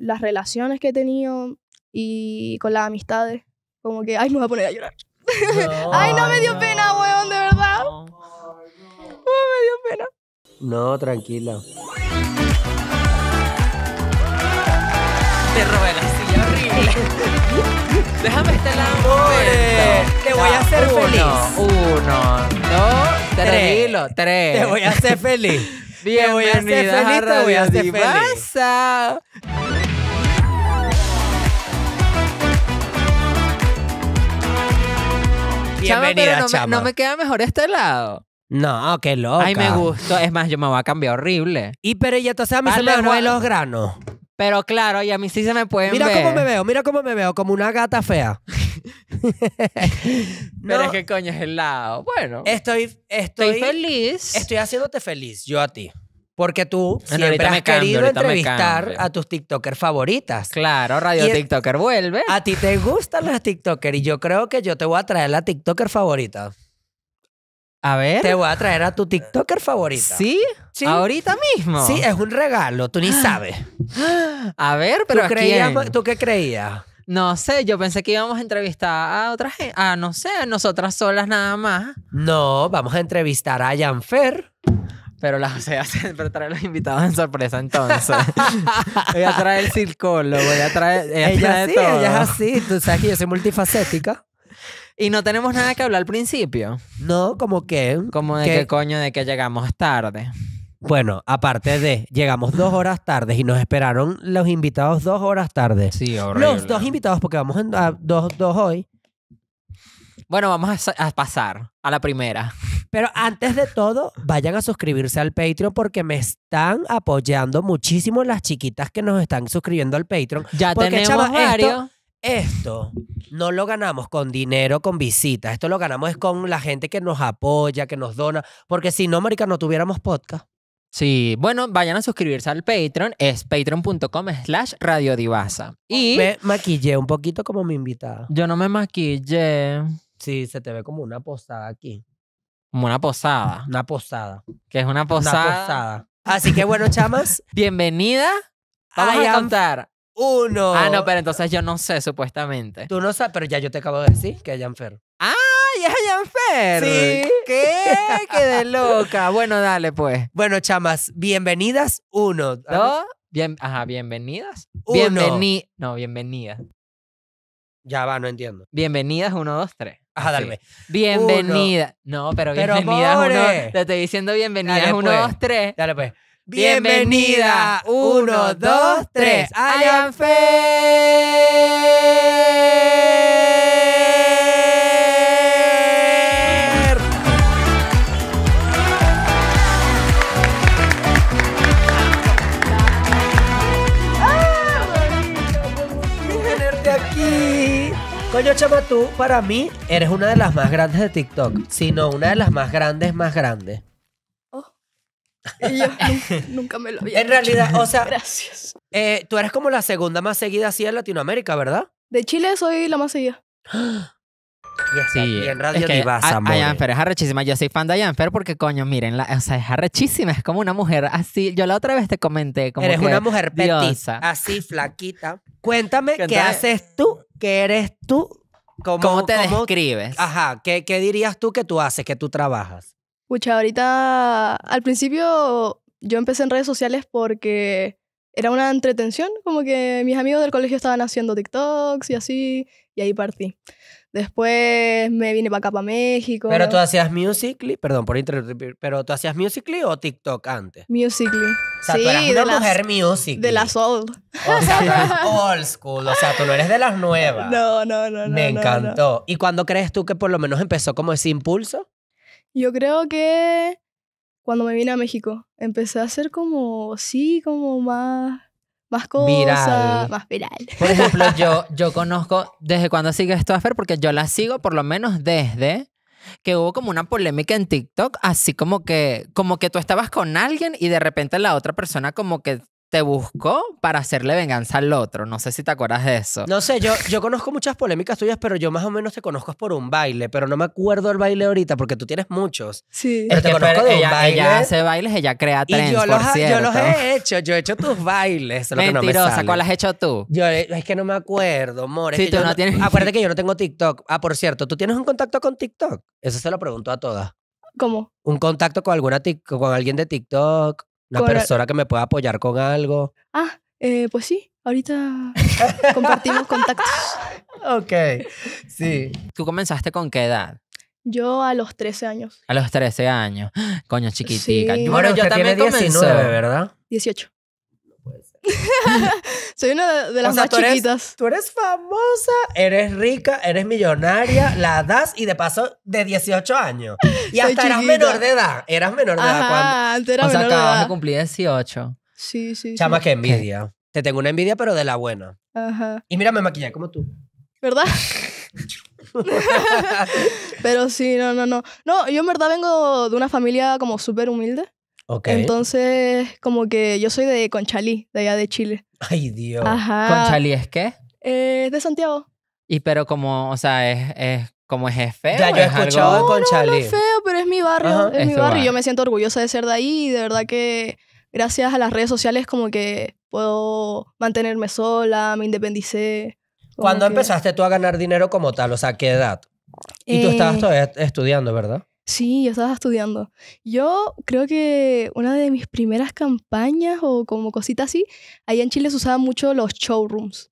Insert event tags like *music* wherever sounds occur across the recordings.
las relaciones que he tenido y con las amistades. Como que, ay, me voy a poner a llorar. *laughs* ay, no me dio pena, weón, de verdad. No. me dio pena. No, tranquila. Te robé la silla horrible. *laughs* Déjame estar lado. te voy a hacer feliz. Uno, dos, tres. tres. Te voy a hacer feliz. *laughs* bien te voy a hacer feliz, voy a hacer feliz. Chama, pero no, Me, queda mejor este lado. No, qué loca. Ay, me gustó. Es más, yo me voy a cambiar horrible. Y pero ya entonces a mí se me los granos. Pero claro, y a mí sí se me pueden mira ver. Mira cómo me veo, mira cómo me veo, como una gata fea. *laughs* pero es que coño es el lado. Bueno. estoy, estoy feliz. Estoy haciéndote feliz, yo a ti. Porque tú siempre has querido entrevistar a tus TikTokers favoritas. Claro, Radio TikToker vuelve. A ti te gustan las TikTokers y yo creo que yo te voy a traer la TikToker favorita. A ver. Te voy a traer a tu TikToker favorita. ¿Sí? ¿Sí? ¿Ahorita mismo? Sí, es un regalo, tú ni sabes. *gasps* A ver, pero ¿Tú, pues, ¿tú qué creías? No sé, yo pensé que íbamos a entrevistar a otra gente. Ah, no sé, a nosotras solas nada más. No, vamos a entrevistar a Janfer. Pero la José hace, trae los invitados en sorpresa entonces. *laughs* a traer el psicólogo, ella trae. Ella, ella sí, ella es así. Tú sabes que yo soy multifacética. *laughs* Y no tenemos nada que hablar al principio. No, como que. Como de que, coño, de que llegamos tarde. Bueno, aparte de, llegamos dos horas tarde y nos esperaron los invitados dos horas tarde. Sí, horrible. Los dos invitados, porque vamos a dos, hoy. Bueno, vamos a pasar a la primera. Pero antes de todo, vayan a suscribirse al Patreon porque me están apoyando muchísimo las chiquitas que nos están suscribiendo al Patreon. Ya tenemos Esto, esto no lo ganamos con dinero, con visitas. Esto lo ganamos con la gente que nos apoya, que nos dona. Porque si no, marica, no tuviéramos podcast. Sí, bueno, vayan a suscribirse al Patreon, es patreon.com slash radiodivasa. Y me maquillé un poquito como mi invitada. Yo no me maquillé. Sí, se te ve como una posada aquí. Como una posada. Una posada. Que es una posada. Una posada. Así que bueno, chamas. *laughs* Bienvenida. Vamos a contar. Uno. Ah, no, pero entonces yo no sé, supuestamente. Tú no sabes, pero ya yo te acabo de decir que es Janfer. ¡Ah! es Janfer! Sí. ¿Qué? ¡Qué de loca! Bueno, dale, pues. Bueno, chamas, bienvenidas. Uno. Dos. Bien, ajá, bienvenidas. Uno. Bienveni no, bienvenida. Ya va, no entiendo. Bienvenidas 1, 2, 3. Ajá, dale. Pues. Bienvenida. No, pero, bienvenida, bienvenidas uno. Te estoy diciendo bienvenidas 1, 2, 3. Dale pues. Bienvenida. 1, 2, 3. I am fair. yo, chama, tú, para mí, eres una de las más grandes de TikTok. Sino una de las más grandes, más grandes. Oh. yo *laughs* nunca me lo había En realidad, o sea, Gracias. Eh, tú eres como la segunda más seguida así en Latinoamérica, ¿verdad? De Chile soy la más seguida. ¡Ah! Sí, en Radio es que es arrechísima. Yo soy fan de Ayanfer porque, coño, miren, o sea, es arrechísima. Es como una mujer así. Yo la otra vez te comenté como Eres una mujer petiza. así, flaquita. Cuéntame, ¿qué haces tú? ¿Qué eres tú? ¿Cómo, te describes? Ajá, ¿qué, ¿qué dirías tú que tú haces, que tú trabajas? Pucha, ahorita, al principio yo empecé en redes sociales porque era una entretención, como que mis amigos del colegio estaban haciendo TikToks y así, y ahí partí. Después me vine para acá, para México. ¿Pero tú hacías Musical.ly? Perdón por interrumpir, ¿pero tú hacías Musical.ly o TikTok antes? Musical.ly. O sea, sí, tú eras una de mujer las, Musical.ly. De las old. O sea, old school. O sea, tú no eres de las nuevas. No, no, no. Me encantó. ¿Y cuándo crees tú que por lo menos empezó como ese impulso? Yo creo que cuando me vine a México. Empecé a hacer como, sí, como más, más cosas, viral. más viral. Por ejemplo, *laughs* yo, yo conozco desde cuando sigues tú a Fer, porque yo la sigo por lo menos desde que hubo como una polémica en TikTok, así como que, como que tú estabas con alguien y de repente la otra persona como que te buscó para hacerle venganza al otro. No sé si te acuerdas de eso. No sé, yo, yo conozco muchas polémicas tuyas, pero yo más o menos te conozco por un baile, pero no me acuerdo del baile ahorita porque tú tienes muchos. Sí. Este, pero te conozco de un baile. Ella hace bailes, ella crea trends, y yo los, Yo los he hecho, yo he hecho tus bailes. Mentirosa, ¿cuál has hecho tú? es que no me acuerdo, amor. Acuérdate que yo no tengo TikTok. Ah, por cierto, ¿tú tienes un contacto con TikTok? Eso se lo pregunto a todas. ¿Cómo? Un contacto con alguna con alguien de TikTok. Una persona que me pueda apoyar con algo. Ah, eh, pues sí, ahorita compartimos contactos. *laughs* Ok, sí. ¿Tú comenzaste con qué edad? Yo a los 13 años. A los 13 años. *gasps* Coño, chiquitica. Bueno, yo también tiene 19, ¿verdad? 18. *laughs* Soy una de, las más tú eres, chiquitas. Tú eres famosa, eres rica, eres millonaria, la das y de paso de 18 años. *laughs* Y hasta eras menor de edad. Eras menor de edad cuando. era o sea, acabas de, cumplir 18. Sí, sí. Chama, que envidia. Te tengo una envidia, pero de la buena. Ajá. Y mira, me maquillé como tú. ¿Verdad? *laughs* pero sí, no, no, no. No, yo en verdad vengo de una familia como súper humilde. Entonces, como que yo soy de Conchalí, de allá de Chile. Ay, Dios. ¿Conchalí es qué? Eh, de Santiago. Y pero como, o sea, es, como es, feo. Ya yo he escuchado Conchalí. es feo, pero es mi barrio, es, mi barrio. Yo me siento orgullosa de ser de ahí de verdad que gracias a las redes sociales como que puedo mantenerme sola, me independicé. ¿Cuándo empezaste tú a ganar dinero como tal? O sea, ¿qué edad? Y tú estabas eh, todavía estudiando, ¿verdad? Sí, yo estaba estudiando. Yo creo que una de mis primeras campañas o como cositas así, allá en Chile se usaban mucho los showrooms.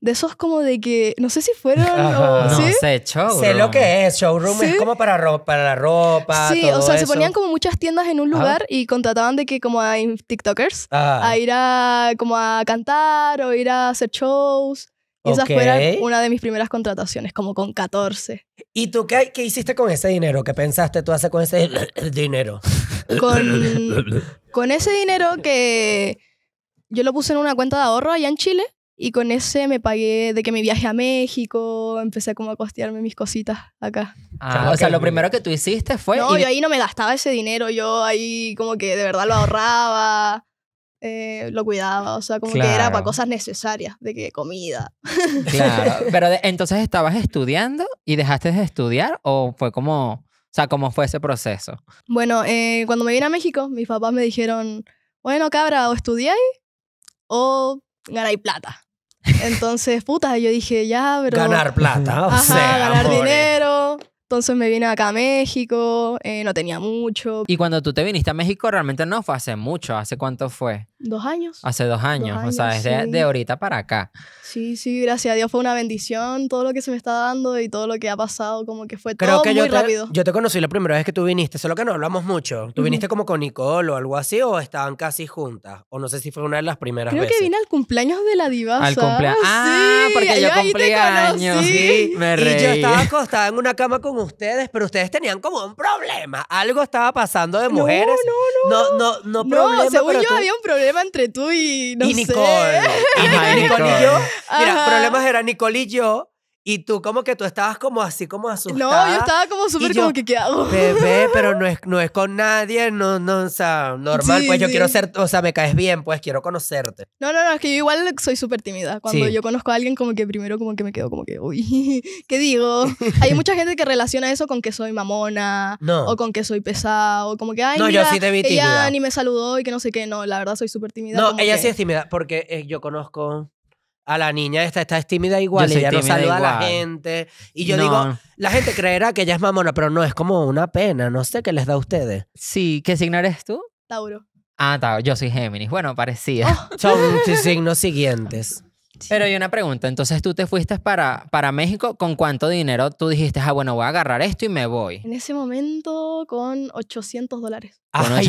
De esos como de que, no sé si fueron *laughs* ¿sí? No sé, showroom. Sé lo que es, showroom es como para, para la ropa, Sí, o sea, se ponían como muchas tiendas en un lugar y contrataban de que como hay tiktokers a ir a como a cantar o ir a hacer shows esa fue una de mis primeras contrataciones, como con 14. ¿Y tú qué, qué hiciste con ese dinero? ¿Qué pensaste tú hacer con ese *coughs* dinero? Con, *laughs* con ese dinero que yo lo puse en una cuenta de ahorro allá en Chile y con ese me pagué de que me viaje a México, empecé como a costearme mis cositas acá. Ah, o sea, lo primero que tú hiciste fue... No, yo ahí no me gastaba ese dinero, yo ahí como que de verdad lo ahorraba. Eh, lo cuidaba, o sea, como que era para cosas necesarias, de que comida. Claro, *laughs* pero entonces estabas estudiando y dejaste de estudiar o fue como, o sea, cómo fue ese proceso? Bueno, eh, cuando me vine a México, mis papás me dijeron, bueno, cabra, o estudiáis o ganáis plata. Entonces, puta, yo dije, ya, pero... Ganar plata, o sea, ganar dinero. Entonces me vine acá a México, eh, no tenía mucho. Y cuando tú te viniste a México, realmente no fue hace mucho. ¿Hace cuánto fue? Dos años. Hace dos años, o sea, desde ahorita para acá. Sí, sí, gracias a Dios fue una bendición todo lo que se me está dando y todo lo que ha pasado, como que fue Creo todo muy yo te, rápido. Yo te conocí la primera vez que tú viniste, solo que no hablamos mucho. ¿Tú viniste como con Nicole o algo así o estaban casi juntas? O no sé si fue una de las primeras Creo veces. Creo que vine al cumpleaños de la diva Al cumpleaños. Ah, porque yo cumplí años. Sí, me reí. Y yo estaba acostada en una cama con ustedes, pero ustedes tenían como un problema. Algo estaba pasando de mujeres. No, no, no. No, no, no, no problema, según yo había un problema problema entre tú y no Nicole. Sé. Y, Nicole. y Nicole. y yo. Mira, problemas era Nicole y yo y tú como que tú estabas como así, como asustada. No, yo estaba como súper como que, ¿qué hago? Bebé, pero no es, no es con nadie, no, no, o sea, normal. pues yo quiero ser, o sea, me caes bien, pues quiero conocerte. No, no, no, es que yo igual soy súper tímida. Cuando yo conozco a alguien como que primero como que me quedo como que, uy, *laughs* ¿qué digo? *laughs* Hay mucha gente que relaciona eso con que soy mamona, o con que soy pesado, como que, ay, no, yo sí te vi tímida. ella ni me saludó y que no sé qué. No, la verdad soy súper tímida. No, ella sí es tímida, porque eh, yo conozco a la niña esta, esta tímida igual, ella no saluda a la gente. Y yo digo, la gente creerá que ella es mamona, pero no, es como una pena, no sé qué les da a ustedes. Sí, ¿qué signo eres tú? Tauro. Ah, Tauro, yo soy Géminis. Bueno, parecía. Oh. Son *laughs* tus signos siguientes. Pero hay una pregunta, entonces tú te fuiste para, para México, ¿con cuánto dinero tú dijiste, ah, bueno, voy a agarrar esto y me voy? En ese momento con 800 dólares. Ay,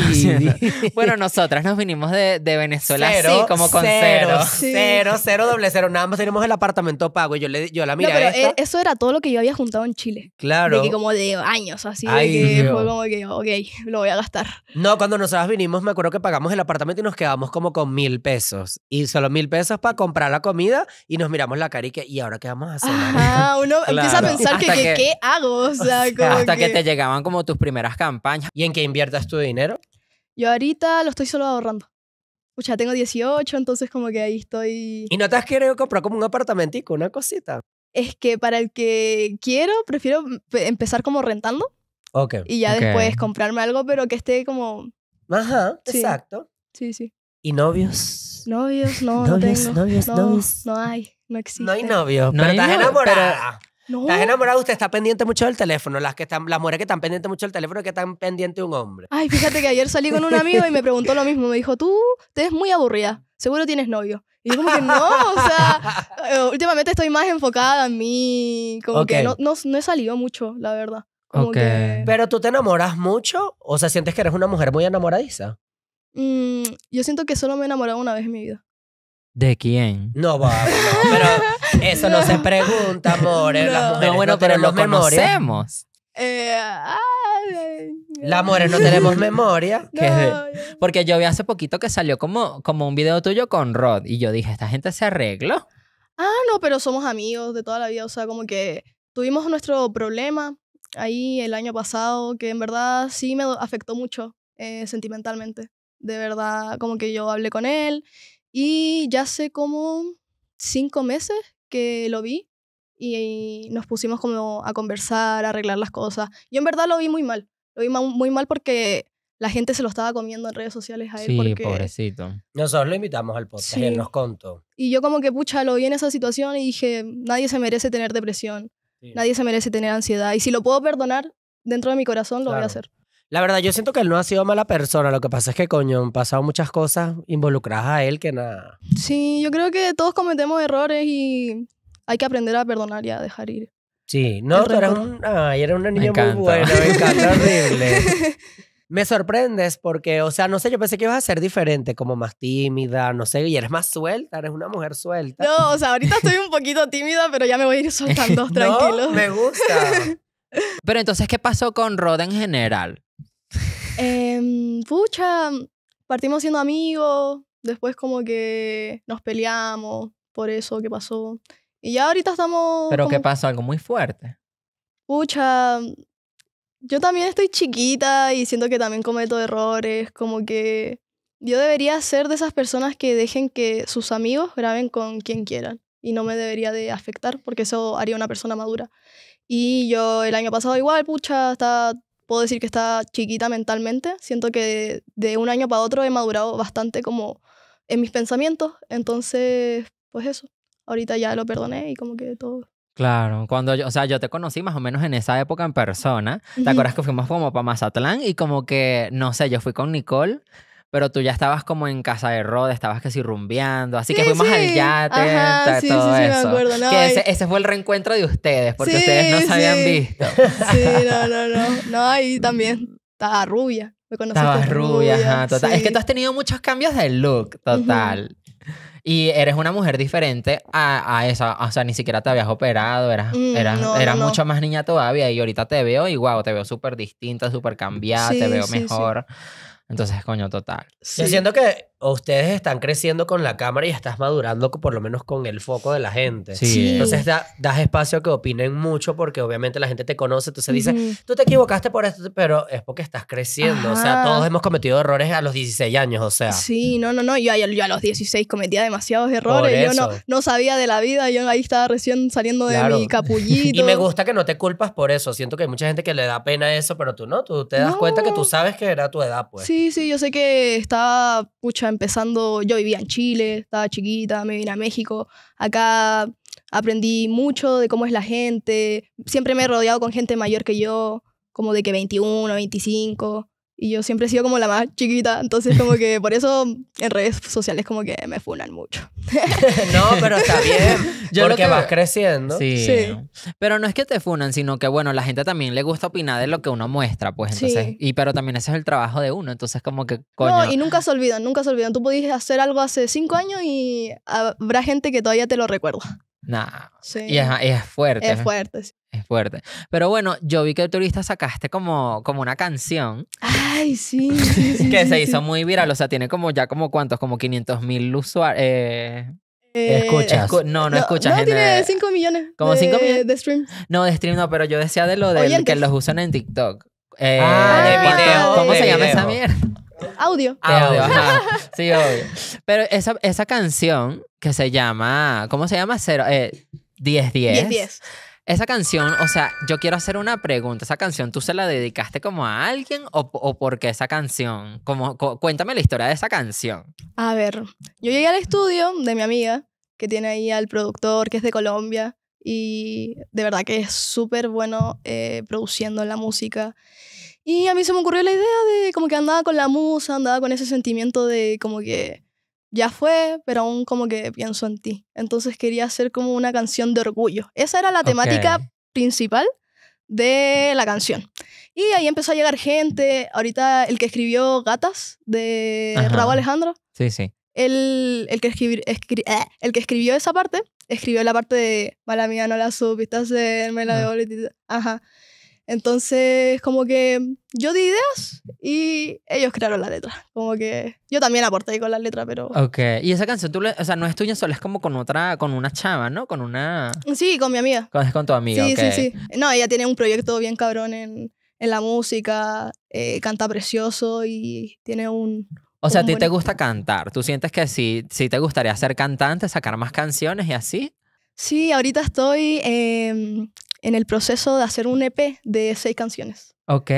bueno, nosotras nos vinimos de, de Venezuela así, como con cero. Cero, cero, doble cero. Nada más teníamos el apartamento pago y yo, le, yo la miré. No, pero e, eso era todo lo que yo había juntado en Chile. Claro. De como de años, así. de que fue como que, ok, lo voy a gastar. No, cuando nosotras vinimos, me acuerdo que pagamos el apartamento y nos quedamos como con mil pesos. Y solo mil pesos para comprar la comida y nos miramos la carique y que, ¿y ahora qué vamos a hacer? Ah, *laughs* uno empieza a pensar que, ¿qué hago? *laughs* hasta que... te llegaban como tus primeras campañas. ¿Y en qué inviertas tu dinero? Yo ahorita lo estoy solo ahorrando. sea, tengo 18, entonces como que ahí estoy... ¿Y no te has querido comprar como un apartamentico, una cosita? Es que para el que quiero, prefiero empezar como rentando. ok. Y ya después comprarme algo, pero que esté como... Ajá, exacto. Sí, sí. ¿Y novios? Novios, no, novios, no Novios, novios. No hay, no existe. No hay novios, pero estás enamorada. Estás enamorada, usted está pendiente mucho del teléfono. Las que están, las mujeres que están pendientes mucho del teléfono, que están pendientes un hombre. Ay, fíjate que ayer salí con un amigo y me preguntó lo mismo. Me dijo, tú te ves muy aburrida. Seguro tienes novio. Y yo como que no, o sea, eh, últimamente estoy más enfocada en mí. Como que no, he salido mucho, la verdad. Pero tú te enamoras mucho, o sea, sientes que eres una mujer muy enamoradiza. Mm, yo siento que solo me he enamorado una vez en mi vida. ¿De quién? No, va, pero eso no. se *laughs* pregunta, amor. No. bueno, pero lo conocemos. Eh, no tenemos *laughs* memoria. Porque yo vi hace poquito que salió como, como un video tuyo con Rod y yo dije, esta gente se arregló. Ah, no, pero somos amigos de toda la vida. O sea, como que tuvimos nuestro problema ahí el año pasado, que en verdad sí me afectó mucho eh, sentimentalmente de verdad, como que yo hablé con él y ya hace como cinco meses que lo vi y, nos pusimos como a conversar, a arreglar las cosas. Yo en verdad lo vi muy mal, lo vi muy mal porque la gente se lo estaba comiendo en redes sociales a él. Sí, pobrecito. Nosotros lo invitamos al podcast y él nos contó. Y yo como que, pucha, lo vi en esa situación y dije, nadie se merece tener depresión, nadie se merece tener ansiedad y si lo puedo perdonar dentro de mi corazón, lo voy a hacer. La verdad, yo siento que él no ha sido mala persona. Lo que pasa es que, coño, han pasado muchas cosas involucradas a él que nada. Sí, yo creo que todos cometemos errores y hay que aprender a perdonar y a dejar ir. Sí, no, tú eras, un, una niña muy buena, me encanta, *laughs* horrible. *laughs* me sorprendes porque, o sea, no sé, yo pensé que ibas a ser diferente, como más tímida, no sé, y eres más suelta, eres una mujer suelta. No, o sea, ahorita estoy un poquito tímida, pero ya me voy a ir soltando, *laughs* tranquilo. no, me gusta. pero entonces, ¿qué pasó con Roda en general? Em, pucha, partimos siendo amigos, después como que nos peleamos por eso que pasó. Y ya ahorita estamos... Pero que pasó algo muy fuerte. Pucha, yo también estoy chiquita y siento que también cometo errores, como que yo debería ser de esas personas que dejen que sus amigos graben con quien quieran y no me debería de afectar porque eso haría una persona madura. Y yo el año pasado igual, pucha, está puedo decir que está chiquita mentalmente. Siento que de un año para otro he madurado bastante como en mis pensamientos. Entonces, pues eso. Ahorita ya lo perdoné y como que todo Claro, cuando yo, o sea, yo te conocí más o menos en esa época en persona. ¿Te acuerdas que fuimos como para Mazatlán y como que, no sé, yo fui con Nicole pero tú ya estabas como en casa de Rod, estabas que si rumbeando, así que fuimos al yate, Ajá, sí, todo eso. Me acuerdo, que ese, fue el reencuentro de ustedes, porque ustedes no se habían visto. Sí, no, no, no. No, ahí también estaba rubia. Me rubia, ajá, total. Es que tú has tenido muchos cambios de look, total. Y eres una mujer diferente a, a esa. O sea, ni siquiera te habías operado, eras, mm, mucho más niña todavía. Y ahorita te veo y wow, te veo súper distinta, súper cambiada, te veo mejor. Entonces, coño, total. Sí. Yo siento que ustedes están creciendo con la cámara y estás madurando por lo menos con el foco de la gente. Sí. Entonces das espacio a que opinen mucho porque obviamente la gente te conoce, entonces dice, tú te equivocaste por esto, pero es porque estás creciendo. O sea, todos hemos cometido errores a los 16 años, o sea. Sí, no, no, no, yo, a los 16 cometía demasiados errores, yo no, sabía de la vida, yo ahí estaba recién saliendo de mi capullito. y me gusta que no te culpas por eso, siento que hay mucha gente que le da pena eso, pero tú no, tú te das cuenta que tú sabes que era tu edad, pues. Sí, sí, yo sé que estaba, pucha, empezando, yo vivía en Chile, estaba chiquita, me vine a México, acá aprendí mucho de cómo es la gente, siempre me he rodeado con gente mayor que yo, como de que 21, 25, y yo siempre he sido como la más chiquita, entonces como que por eso en redes sociales como que me funan mucho. *laughs* no, pero está bien, *laughs* yo porque que... vas creciendo. Sí. Pero no es que te funan, sino que bueno, la gente también le gusta opinar de lo que uno muestra, pues y pero también ese es el trabajo de uno, entonces como que coño. No, y nunca se olvidan, nunca se olvidan. Tú pudiste hacer algo hace cinco años y habrá gente que todavía te lo recuerda. Nah. Sí. Y es, fuerte. Es fuerte, sí. Es fuerte. Pero bueno, yo vi que el turista sacaste como, como una canción. Ay, sí. *laughs* que se hizo muy viral. O sea, tiene como ya como cuántos, como 500 mil usuarios. Eh, eh, escuchas. no, no, escuchas. No, tiene 5 millones. ¿Como 5 millones? De stream? No, de stream no, pero yo decía de lo de que los usan en TikTok. Eh, de ah, video. ¿Cómo se llama esa mierda? Audio. Audio, ajá. Sí, obvio. *laughs* Pero esa, esa canción que se llama, ¿cómo se llama? Cero, 10 10. 10 Esa canción, o sea, yo quiero hacer una pregunta. ¿Esa canción tú se la dedicaste como a alguien o, o por qué esa canción? Como, cuéntame la historia de esa canción. A ver, yo llegué al estudio de mi amiga que tiene ahí al productor que es de Colombia y de verdad que es súper bueno eh, produciendo la música. Y a mí se me ocurrió la idea de como que andaba con la musa, andaba con ese sentimiento de como que ya fue, pero aún como que pienso en ti. Entonces quería hacer como una canción de orgullo. Esa era la temática principal de la canción. Y ahí empezó a llegar gente. Ahorita el que escribió Gatas de Raúl Alejandro. Sí, sí. El, el, que escribir, eh, el que escribió esa parte, escribió la parte de Mala mía, no la supiste hacer, me la ah. Ajá. Entonces, como que yo di ideas y ellos crearon la letra. Como que yo también aporté con la letra, pero... Ok, y esa canción, tú o sea, no es tuya sola, es como con otra, con una chava, ¿no? Con una... Sí, con mi amiga. Con, con tu amiga, Sí, sí, sí. No, ella tiene un proyecto bien cabrón en, en la música, eh, canta precioso y tiene un, o sea, ¿a ti te gusta cantar? ¿Tú sientes que sí, si te gustaría ser cantante, sacar más canciones y así? Sí, ahorita estoy em, en el proceso de hacer un EP de seis canciones. Ok.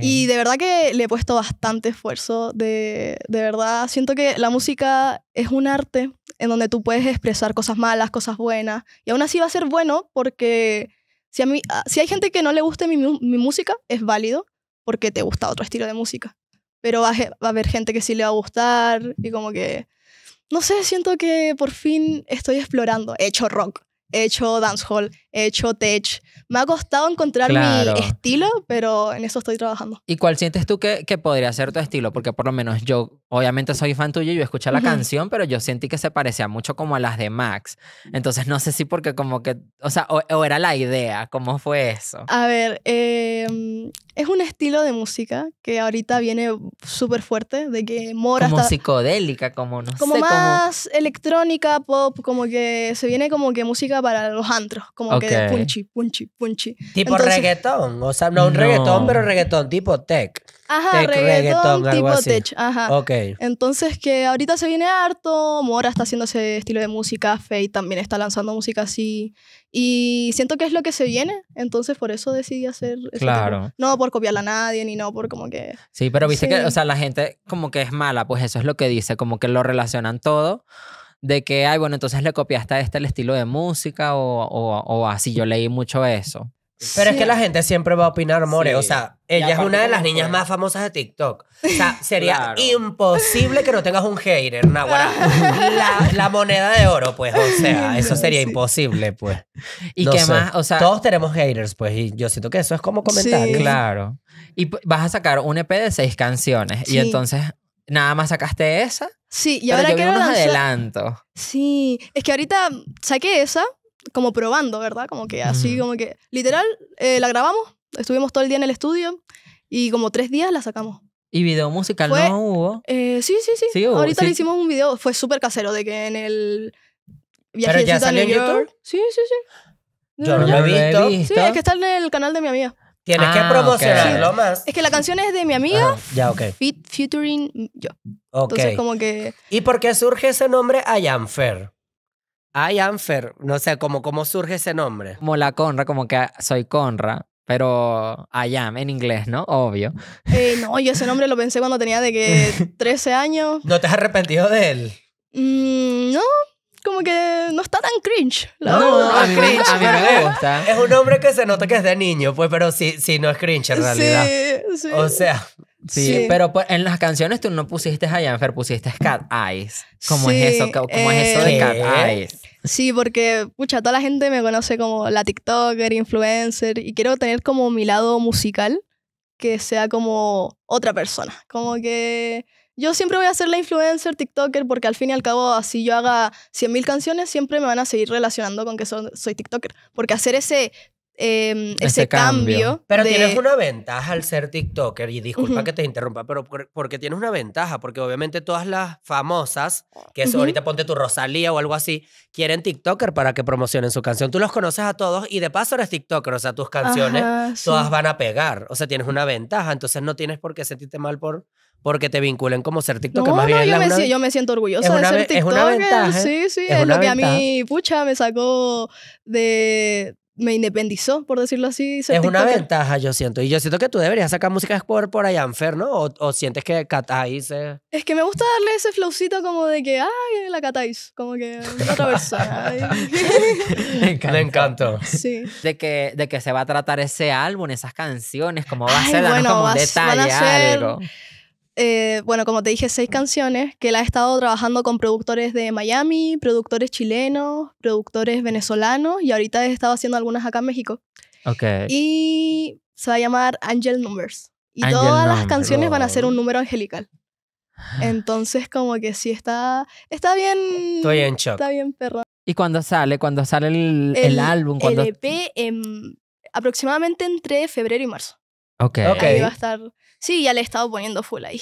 Y de verdad que le he puesto bastante esfuerzo. De, de verdad, siento que la música es un arte en donde tú puedes expresar cosas malas, cosas buenas. Y aún así va a ser bueno porque si, a ah, si hay gente que no le guste mi, mi música, es válido porque te gusta otro estilo de música. Pero va a, va a haber gente que sí le va a gustar y como que no sé, siento que por fin estoy explorando. He hecho rock, hecho dancehall, he hecho tech. Me ha costado encontrar mi estilo, pero en eso estoy trabajando. ¿Y cuál sientes tú que, que, podría ser tu estilo? Porque por lo menos yo, obviamente soy fan tuyo, yo escuché la canción, pero yo sentí que se parecía mucho como a las de Max. Entonces no sé si porque como que, o sea, o, era la idea, ¿cómo fue eso? A ver, em, es un estilo de música que ahorita viene súper fuerte, de que mora... Como psicodélica, como no sé. como más electrónica, pop, como que se viene como que música para los antros, como que de punchi, punchi. punchi. Tipo reggaetón, o sea, no un reggaetón, pero reggaetón tipo tech. Ajá, reggaetón, tipo tech, ajá. Ok. Entonces que ahorita se viene harto, Mora está haciendo ese estilo de música, y también está lanzando música así, y siento que es lo que se viene, entonces por eso decidí hacer Claro. No por copiarla a nadie, ni no por como que... Sí, pero viste que, o sea, la gente como que es mala, pues eso es lo que dice, como que lo relacionan todo de que, ay, bueno, entonces le copiaste a este el estilo de música o, así. Yo leí mucho eso. Pero es que la gente siempre va a opinar, More. O sea, ella es una de las niñas más famosas de TikTok. O sea, *laughs* sería imposible que no tengas un hater, *laughs* La, moneda de oro, pues. O sea, eso sería imposible, pues. *laughs* Y qué más, o sea. Todos tenemos haters, pues. Y yo siento que eso es como comentar. Sí. Claro. Y vas a sacar un EP de seis canciones. Y entonces nada más sacaste esa. Sí, y ahora que unos Sí, es que ahorita saqué esa como probando, ¿verdad? Como que así, como que literal, eh, la grabamos, estuvimos todo el día en el estudio y como tres días la sacamos. ¿Y video musical no hubo? Eh, sí, sí, sí. ahorita le hicimos un video, fue súper casero, de que en el viaje ya salió en YouTube? Sí, sí, sí. Yo lo he visto. Sí, es que está en el canal de mi amiga. Tienes que ah, promocionarlo más. Es que la canción es de mi amiga. Ya, ok. Fit, featuring mm, yo. Ok. Entonces, como que. ¿Y por qué surge ese nombre I am fair? I am fair. No sé, cómo ¿cómo surge ese nombre? Como la Conra, como que soy Conra. Pero I am en inglés, ¿no? Obvio. Eh, no, yo ese nombre lo pensé cuando tenía de que 13 *laughs* años. ¿No te has arrepentido de él? Mm, no, como que no está tan cringe. no, es *laughs* cringe. A mí me gusta. Es un hombre que se nota que es de niño, pues, pero sí, sí no es cringe en realidad. Sí, sí. O sea. Sí, pero pues, en las canciones tú no pusiste a Janfer, pusiste Cat Eyes. ¿Cómo eso? ¿Cómo es eh, eso de Cat Eyes? Sí, porque, pucha, toda la gente me conoce como la TikToker, influencer, y quiero tener como mi lado musical que sea como otra persona. Como que yo siempre voy a ser la influencer, TikToker, porque al fin y al cabo, así yo haga 100.000 canciones, siempre me van a seguir relacionando con que soy TikToker. Porque hacer ese em, ese, cambio. pero tienes una ventaja al ser TikToker, y disculpa que te interrumpa, pero porque tienes una ventaja, porque obviamente todas las famosas, que ahorita ponte tu Rosalía o algo así, quieren TikToker para que promocionen su canción. Tú los conoces a todos y de paso eres TikToker, o sea, tus canciones todas van a pegar, o sea, tienes una ventaja, entonces no tienes por qué sentirte mal por porque te vinculen como ser TikTok. más bien yo, me yo, me siento orgullosa de ser TikToker. Es una ventaja, sí, sí, es, lo que a mí, pucha, me sacó de... Me independizó, por decirlo así. Ser es una ventaja, yo siento. Y yo siento que tú deberías sacar música por, por allá, Anfer, ¿no? O, sientes que Catáis Es que me gusta darle ese flowcito como de que, ay, la Catáis. Como que otra vez. *laughs* me encanta. encantó. Sí. De que, de que se va a tratar ese álbum, esas canciones, cómo va a ser, como un detalle, a ser... algo. Eh, bueno, como te dije, seis canciones que la he estado trabajando con productores de Miami, productores chilenos, productores venezolanos y ahorita he estado haciendo algunas acá en México. Ok. Y se va a llamar Angel Numbers. Y todas las canciones van a ser un oh. número angelical. *sighs* Entonces, como que sí está. Está bien. Estoy en shock. Está bien, perro. ¿Y cuándo sale? ¿Cuándo sale el, álbum? El EP, aproximadamente entre febrero y marzo. Ok. okay. Ahí va a estar. Sí, ya le he estado poniendo full ahí.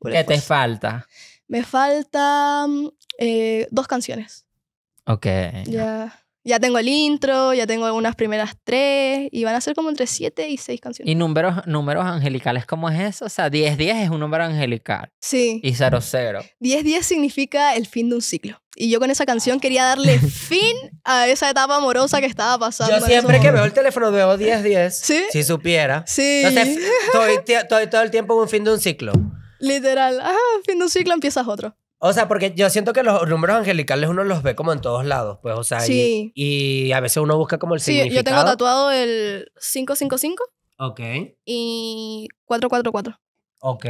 ¿Qué te falta? Me faltan eh, dos canciones. Ok. Ya. Ya tengo el intro, ya tengo unas primeras tres y van a ser como entre siete y seis canciones. ¿Y números, números angelicales cómo es eso? O sea, 10-10 es un número angelical. Sí. Y 0-0. 10-10 significa el fin de un ciclo. Y yo con esa canción ah. quería darle fin a esa etapa amorosa que estaba pasando. Yo siempre que veo el teléfono veo 10-10. ¿Sí? Si supiera. Sí. Entonces, estoy, todo el tiempo en un fin de un ciclo. Literal. Ah, fin de un ciclo empiezas otro. O sea, porque yo siento que los números angelicales uno los ve como en todos lados, pues, o sea, y, a veces uno busca como el significado. Sí, yo tengo tatuado el 555. Ok. Y 444. Ok.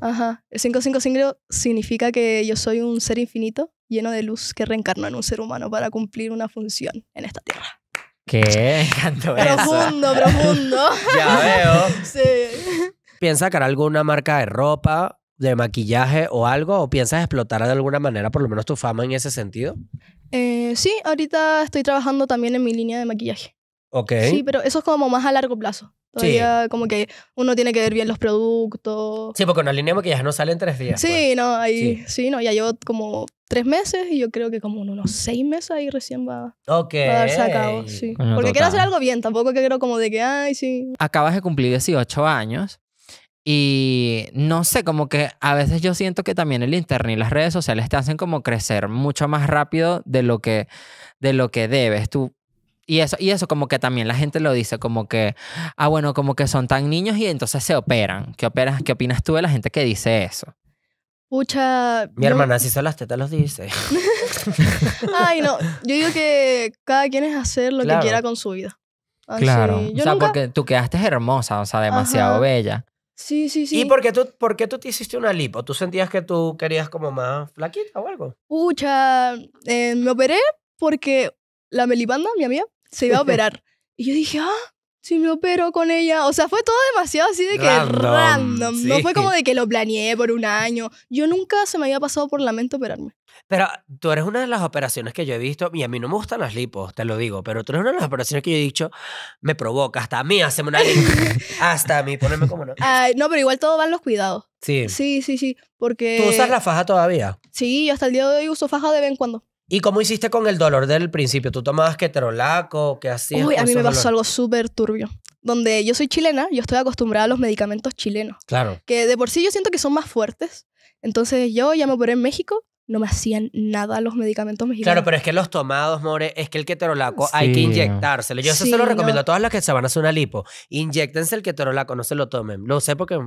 Ajá. El 555 significa que yo soy un ser infinito lleno de luz que reencarna en un ser humano para cumplir una función en esta tierra. ¿Qué? *laughs* eso. profundo, profundo. *laughs* ya veo. *laughs* sí. ¿Piensa sacar alguna marca de ropa de maquillaje o algo? ¿O piensas explotar de alguna manera por lo menos tu fama en ese sentido? Eh, sí, ahorita estoy trabajando también en mi línea de maquillaje. Ok. Sí, pero eso es como más a largo plazo. Todavía como que uno tiene que ver bien los productos. Sí, porque una línea de maquillaje no sale en tres días. Sí, pues. no, ahí, sí. no, ya llevo como tres meses y yo creo que como unos seis meses ahí recién va, a darse a cabo. Sí. porque quiero hacer algo bien, tampoco que quiero como de que, ay, sí. Acabas de cumplir 18 años y no sé, como que a veces yo siento que también el internet y las redes sociales te hacen como crecer mucho más rápido de lo que, de lo que debes. Tú, y, eso, y eso como que también la gente lo dice, como que, ah, bueno, como que son tan niños y entonces se operan. ¿Qué, operas, qué opinas tú de la gente que dice eso? Pucha. Mi hermana, si son las tetas, los dice. *laughs* Ay, no. Yo digo que cada quien es hacer lo que quiera con su vida. Claro. o sea, porque tú quedaste hermosa, o sea, demasiado bella. Sí, sí, sí. ¿Y por qué, tú, por qué tú te hiciste una lipo? ¿Tú sentías que tú querías como más flaquita o algo? Pucha, eh, me operé porque la Melibanda, mi amiga, se iba a *laughs* operar. y yo dije, ah, si me operó con ella. O sea, fue todo demasiado así de que random. No fue como de que lo planeé por un año. Yo nunca se me había pasado por la mente operarme. Pero tú eres una de las operaciones que yo he visto, y a mí no me gustan las lipos, te lo digo, pero tú eres una de las operaciones que yo he dicho, me provoca, hasta a mí hacerme una *laughs* hasta a mí ponerme como no. no, pero igual todo van los cuidados. Sí. Sí, sí, sí, porque... ¿Tú usas la faja todavía? Sí, hasta el día de hoy uso faja de vez en cuando. ¿Y cómo hiciste con el dolor del principio? ¿Tú tomabas ketorolaco? ¿Qué hacías? Uy, a mí me pasó algo súper turbio. Donde yo soy chilena, yo estoy acostumbrada a los medicamentos chilenos. Claro. Que de por sí yo siento que son más fuertes. Entonces yo ya me operé en México, no me hacían nada los medicamentos mexicanos. Claro, pero es que los tomados, More, es que el ketorolaco hay que inyectárselo. Yo eso se lo recomiendo a todas las que se van a hacer una lipo. Inyectense el ketorolaco, no se lo tomen. No sé qué...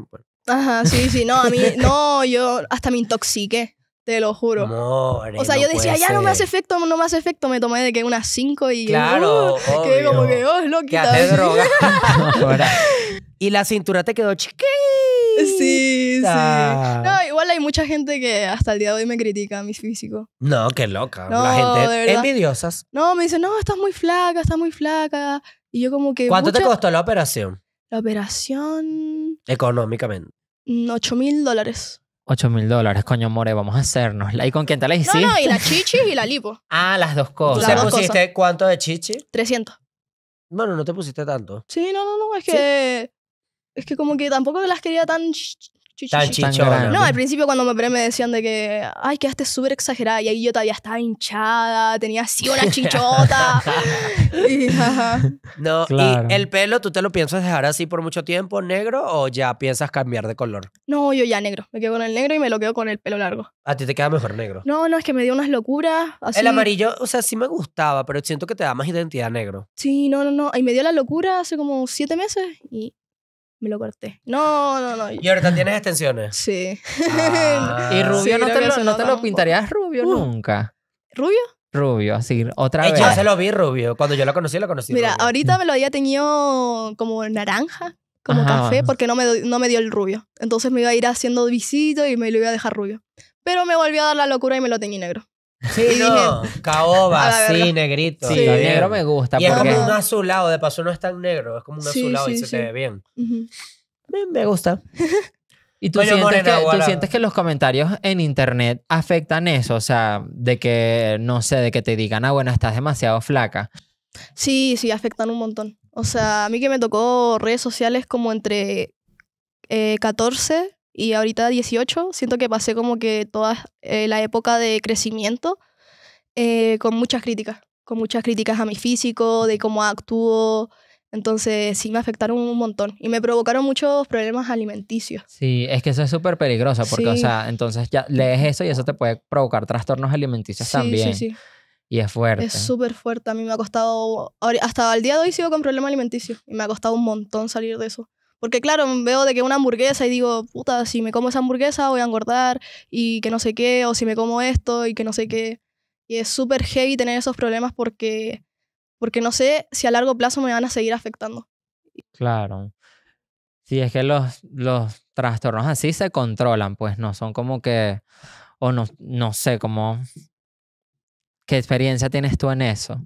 Ajá, sí, sí, no, a mí, *laughs* no, yo hasta me intoxiqué. Te lo juro. o sea, yo decía, ya no me hace efecto, no me hace efecto. Me tomé de que unas cinco y. Uh, *laughs* como que, oh, es loquita. *laughs* *laughs* y la cintura te quedó chiquita. Sí, sí. Ah. No, igual hay mucha gente que hasta el día de hoy me critica A mi físico. No, qué loca. No, la gente envidiosas. No, me dicen, no, estás muy flaca, estás muy flaca. Y yo como que... ¿Cuánto te costó la operación? La operación... Económicamente. 8 mm, mil dólares. 8.000 mil dólares, coño, More, vamos a hacernos. ¿Y con quién te la hiciste? No, y la chichi y la lipo. *laughs* Ah, las dos cosas. ¿Te pusiste cuánto de chichi? 300. Bueno, no te pusiste tanto. Sí, no, no, no, es que... Es que como que tampoco las quería tan... No, al principio cuando me operé me decían de que, ay, quedaste súper exagerada. Y ahí yo todavía estaba hinchada, tenía así una *laughs* chichota. No, ¿y el pelo tú te lo piensas dejar así por mucho tiempo, negro, o ya piensas cambiar de color? No, yo ya negro. Me quedo con el negro y me lo quedo con el pelo largo. ¿A ti te queda mejor negro? No, no, es que me dio unas locuras. El amarillo, o sea, sí me gustaba, pero siento que te da más identidad negro. Sí, no, no, no. Y me dio la locura hace como siete meses y me lo corté. No, no, no. ¿Y ahorita tienes extensiones? Sí. Ah. y rubio no, te lo, pintarías rubio uh. nunca. ¿Rubio? Rubio, así, otra vez. Yo se lo vi rubio. Cuando yo lo conocí, lo conocí. Mira, ahorita mm. me lo había tenido como naranja, como café, porque no me, no me dio el rubio. Entonces me iba a ir haciendo visito y me lo iba a dejar rubio. Pero me volvió a dar la locura y me lo tenía negro. Sí, *laughs* no. Caoba, sí, negrito. Sí, negro me gusta. Y es como un azulado, de paso no es tan negro, es como un azulado y se te ve bien. A mí me, gusta. *laughs* ¿Y tú, sientes que, los comentarios en internet afectan eso? O sea, de que, no sé, de que te digan, ah, bueno, estás demasiado flaca. Sí, sí, afectan un montón. O sea, a mí que me tocó redes sociales como entre eh, 14 y ahorita 18, siento que pasé como que toda eh, la época de crecimiento eh, con muchas críticas, con muchas críticas a mi físico, de cómo actúo. Entonces sí me afectaron un montón y me provocaron muchos problemas alimenticios. Sí, es que eso es súper peligroso porque, o sea, entonces ya lees eso y eso te puede provocar trastornos alimenticios también. Sí, sí. Y es fuerte. Es súper fuerte. A mí me ha costado, hasta el día de hoy sigo con problemas alimenticios y me ha costado un montón salir de eso. Porque claro, veo de que una hamburguesa y digo, puta, si me como esa hamburguesa voy a engordar y que no sé qué, o si me como esto y que no sé qué. Y es súper heavy tener esos problemas porque, porque no sé si a largo plazo me van a seguir afectando. Claro. Sí, es que los, los trastornos así se controlan, pues no son como que, o no, no sé, cómo ¿qué experiencia tienes tú en eso?